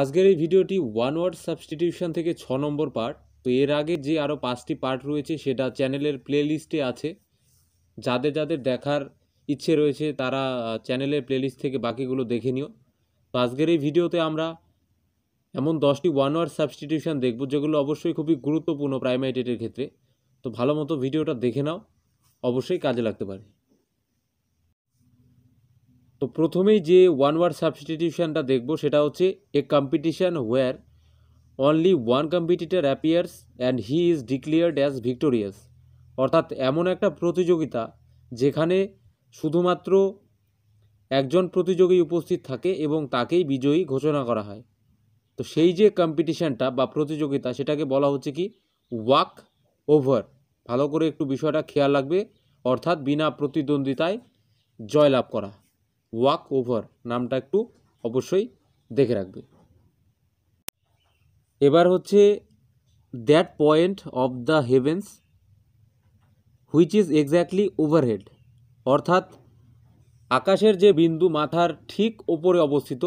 আজকের এই ভিডিওটি ওয়ান ওয়ার্ড সাবস্টিটিউশন থেকে ছ নম্বর পার্ট তো এর আগে যে আরও পাঁচটি পার্ট রয়েছে সেটা চ্যানেলের প্লেলিস্টে আছে যাদের যাদের দেখার ইচ্ছে রয়েছে তারা চ্যানেলের প্লেলিস্ট থেকে বাকিগুলো দেখে নিও তো আজকের এই ভিডিওতে আমরা এমন দশটি ওয়ান ওয়ার্ড সাবস্টিটিউশন দেখব যেগুলো অবশ্যই খুবই গুরুত্বপূর্ণ প্রাইমারি ডেটের ক্ষেত্রে তো ভালো মতো ভিডিওটা দেখে নাও অবশ্যই কাজে লাগতে পারে তো প্রথমেই যে ওয়ান ওয়ার্ড সাবস্টিটিউশনটা দেখব সেটা হচ্ছে a competition where only one competitor appears and he is declared as victorious অর্থাৎ এমন একটা প্রতিযোগিতা যেখানে শুধুমাত্র একজন প্রতিযোগী উপস্থিত থাকে এবং তাকেই বিজয়ী ঘোষণা করা হয় তো সেই যে কম্পিটিশানটা বা প্রতিযোগিতা সেটাকে বলা হচ্ছে কি ওয়াক ওভার ভালো করে একটু বিষয়টা খেয়াল রাখবে অর্থাৎ বিনা প্রতিদ্বন্দ্বিতায় জয়লাভ করা ওয়াক ওভার নামটা একটু অবশ্যই দেখে রাখবে এবার হচ্ছে that point of the heavens which is exactly overhead অর্থাৎ আকাশের যে বিন্দু মাথার ঠিক ওপরে অবস্থিত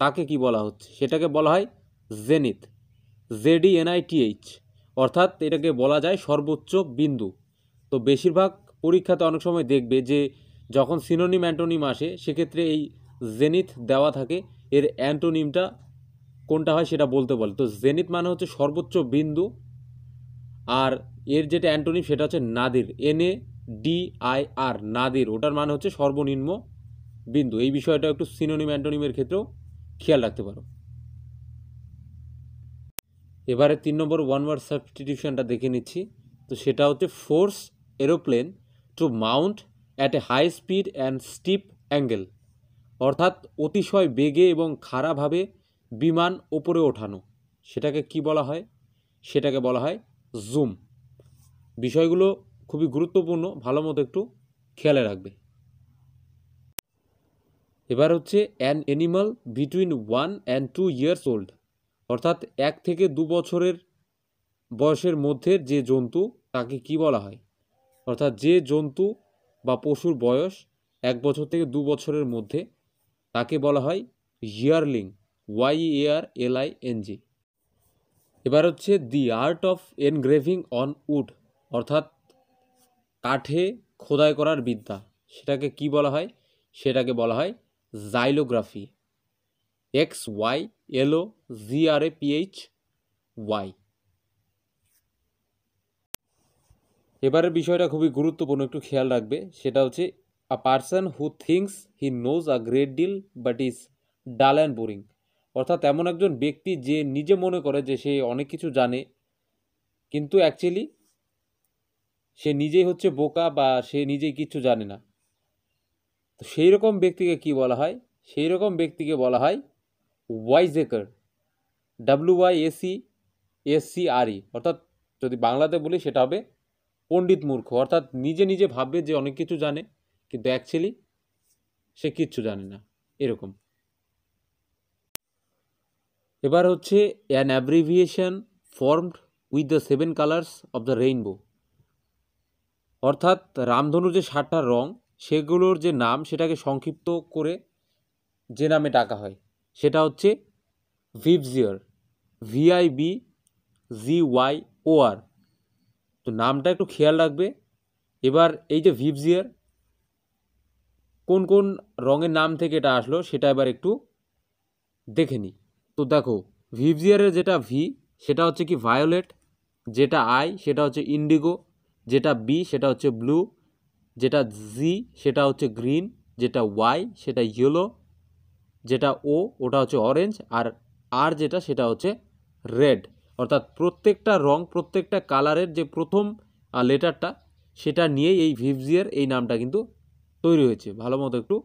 তাকে কি বলা হচ্ছে সেটাকে বলা হয় জেনিথ জেডি এনআইটিএইচ অর্থাৎ এটাকে বলা যায় সর্বোচ্চ বিন্দু তো বেশিরভাগ পরীক্ষাতে অনেক সময় দেখবে যে যখন সিনোনিম অ্যান্টোনিম আসে সেক্ষেত্রে এই জেনিথ দেওয়া থাকে এর অ্যান্টোনিমটা কোনটা হয় সেটা বলতে বলে তো জেনিথ মানে হচ্ছে সর্বোচ্চ বিন্দু আর এর যেটা অ্যান্টোনিম সেটা হচ্ছে nadir N A D I R nadir ওটার মানে হচ্ছে সর্বনিম্ন বিন্দু এই বিষয়টা একটু সিনোনিম অ্যান্টোনিমের ক্ষেত্রেও খেয়াল রাখতে পারো এবারে তিন নম্বর ওয়ান ওয়ার্ড সাবস্টিটিউশনটা দেখে নিচ্ছি তো সেটা হচ্ছে force aeroplane to mount at a high speed and steep angle অর্থাৎ অতিশয় বেগে এবং খাড়াভাবে বিমান ওপরে ওঠানো সেটাকে কি বলা হয় সেটাকে বলা হয় জুম বিষয়গুলো খুবই গুরুত্বপূর্ণ ভালো মতো একটু খেয়ালে রাখবে এবার হচ্ছে an animal between one and two years old অর্থাৎ এক থেকে দু বছরের বয়সের মধ্যে যে জন্তু তাকে কি বলা হয় অর্থাৎ যে জন্তু বা পশুর বয়স এক বছর থেকে দু বছরের মধ্যে তাকে বলা হয় yearling Y A R L I N G এবার হচ্ছে the art of engraving on wood অর্থাৎ কাঠে খোদাই করার বিদ্যা সেটাকে কি বলা হয় সেটাকে বলা হয় xylography X Y L O G R A P H Y এবারের বিষয়টা খুবই গুরুত্বপূর্ণ একটু খেয়াল রাখবে সেটা হচ্ছে a person who thinks he knows a great deal but is dull and boring অর্থাৎ এমন একজন ব্যক্তি যে নিজে মনে করে যে সে অনেক কিছু জানে কিন্তু অ্যাকচুয়ালি সে নিজেই হচ্ছে বোকা বা সে নিজেই কিছু জানে না তো সেই রকম ব্যক্তিকে কি বলা হয় সেই রকম ব্যক্তিকে বলা হয় wiseacre W Y A C S C R E অর্থাৎ যদি বাংলাতে বলি সেটা হবে পণ্ডিত মূর্খ অর্থাৎ নিজে নিজে ভাববে যে অনেক কিছু জানে কিন্তু অ্যাকচুয়ালি সে কিচ্ছু জানে না এরকম এবার হচ্ছে an abbreviation formed with the seven colours of the rainbow অর্থাৎ রামধনুর যে সাতটা রং সেগুলোর যে নাম সেটাকে সংক্ষিপ্ত করে যে নামে ডাকা হয় সেটা হচ্ছে ভিভজিয়ার ভিআইবি জি ওয়াই ও আর তো নামটা একটু খেয়াল রাখবে এবার এই যে ভিপজিয়ার কোন কোন রঙের নাম থেকে এটা আসলো সেটা এবার একটু দেখে নিই তো দেখো ভিপজিয়ারের যেটা ভি সেটা হচ্ছে কি ভায়োলেট যেটা আই সেটা হচ্ছে ইন্ডিগো যেটা বি সেটা হচ্ছে ব্লু যেটা জি সেটা হচ্ছে গ্রিন যেটা ওয়াই সেটা ইয়েলো যেটা ও ওটা হচ্ছে অরেঞ্জ আর আর যেটা সেটা হচ্ছে রেড অর্থাৎ প্রত্যেকটা রং প্রত্যেকটা কালারের যে প্রথম লেটারটা সেটা নিয়েই এই ভিভজিয়ার এই নামটা কিন্তু তৈরি হয়েছে ভালো মতো একটু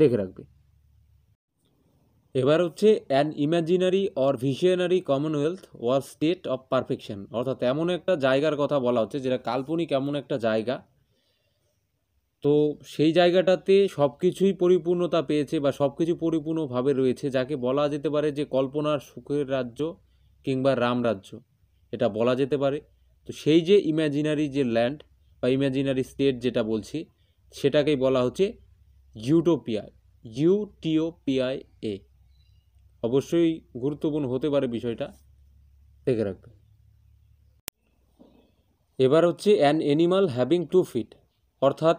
দেখে রাখবে এবার হচ্ছে an imaginary or visionary commonwealth or state of perfection অর্থাৎ এমন একটা জায়গার কথা বলা হচ্ছে যেটা কাল্পনিক এমন একটা জায়গা তো সেই জায়গাটাতে সব কিছুই পরিপূর্ণতা পেয়েছে বা সব কিছু পরিপূর্ণভাবে রয়েছে যাকে বলা যেতে পারে যে কল্পনার সুখের রাজ্য কিংবা রামরাজ্য এটা বলা যেতে পারে তো সেই যে ইম্যাজিনারি যে ল্যান্ড বা ইম্যাজিনারি স্টেট যেটা বলছি সেটাকেই বলা হচ্ছে ইউটোপিয়া ইউটিওপিআই এ অবশ্যই গুরুত্বপূর্ণ হতে পারে বিষয়টা দেখে রাখবে এবার হচ্ছে an animal having two feet অর্থাৎ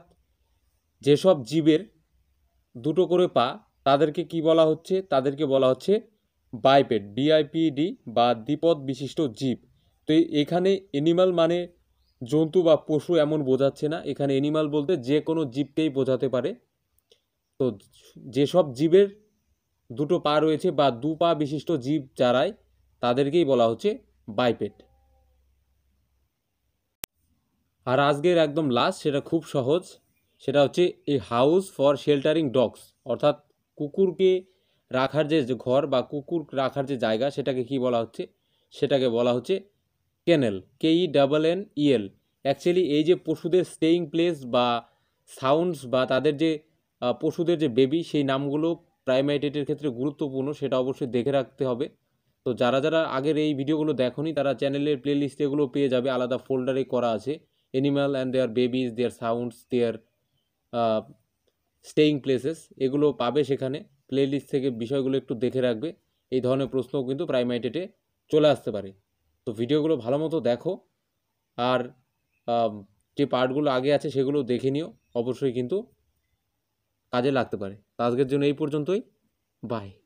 যেসব জীবের দুটো করে পা তাদেরকে কি বলা হচ্ছে তাদেরকে বলা হচ্ছে বাইপেড বিআইপিডি বা দ্বিপদ বিশিষ্ট জীব তো এখানে এনিম্যাল মানে জন্তু বা পশু এমন বোঝাচ্ছে না এখানে এনিম্যাল বলতে যে কোনো জীবকেই বোঝাতে পারে তো যেসব জীবের দুটো পা রয়েছে বা দু পা বিশিষ্ট জীব যারাই তাদেরকেই বলা হচ্ছে বাইপেড আর আজকের একদম লাস্ট সেটা খুব সহজ সেটা হচ্ছে a house for sheltering dogs অর্থাৎ কুকুরকে রাখার যে ঘর বা কুকুর রাখার যে জায়গা সেটাকে কি বলা হচ্ছে সেটাকে বলা হচ্ছে ক্যানেল কেই ডাবল এন ইএল অ্যাকচুয়ালি এই যে পশুদের স্টেইং প্লেস বা সাউন্ডস বা তাদের যে পশুদের যে বেবি সেই নামগুলো প্রাইমাইটেটের ক্ষেত্রে গুরুত্বপূর্ণ সেটা অবশ্যই দেখে রাখতে হবে তো যারা যারা আগের এই ভিডিওগুলো দেখনি তারা চ্যানেলের প্লেলিস্ট এগুলো পেয়ে যাবে আলাদা ফোল্ডারে করা আছে animal and their babies their sounds their staying places এগুলো পাবে সেখানে প্লেলিস্ট থেকে বিষয়গুলো একটু দেখে রাখবে এই ধরনের প্রশ্নও কিন্তু প্রাইমাইটেটে চলে আসতে পারে তো ভিডিওগুলো ভালো মতো দেখো আর যে পার্টগুলো আগে আছে সেগুলো দেখে নিও অবশ্যই কিন্তু কাজে লাগতে পারে তো আজকের জন্য এই পর্যন্তই বাই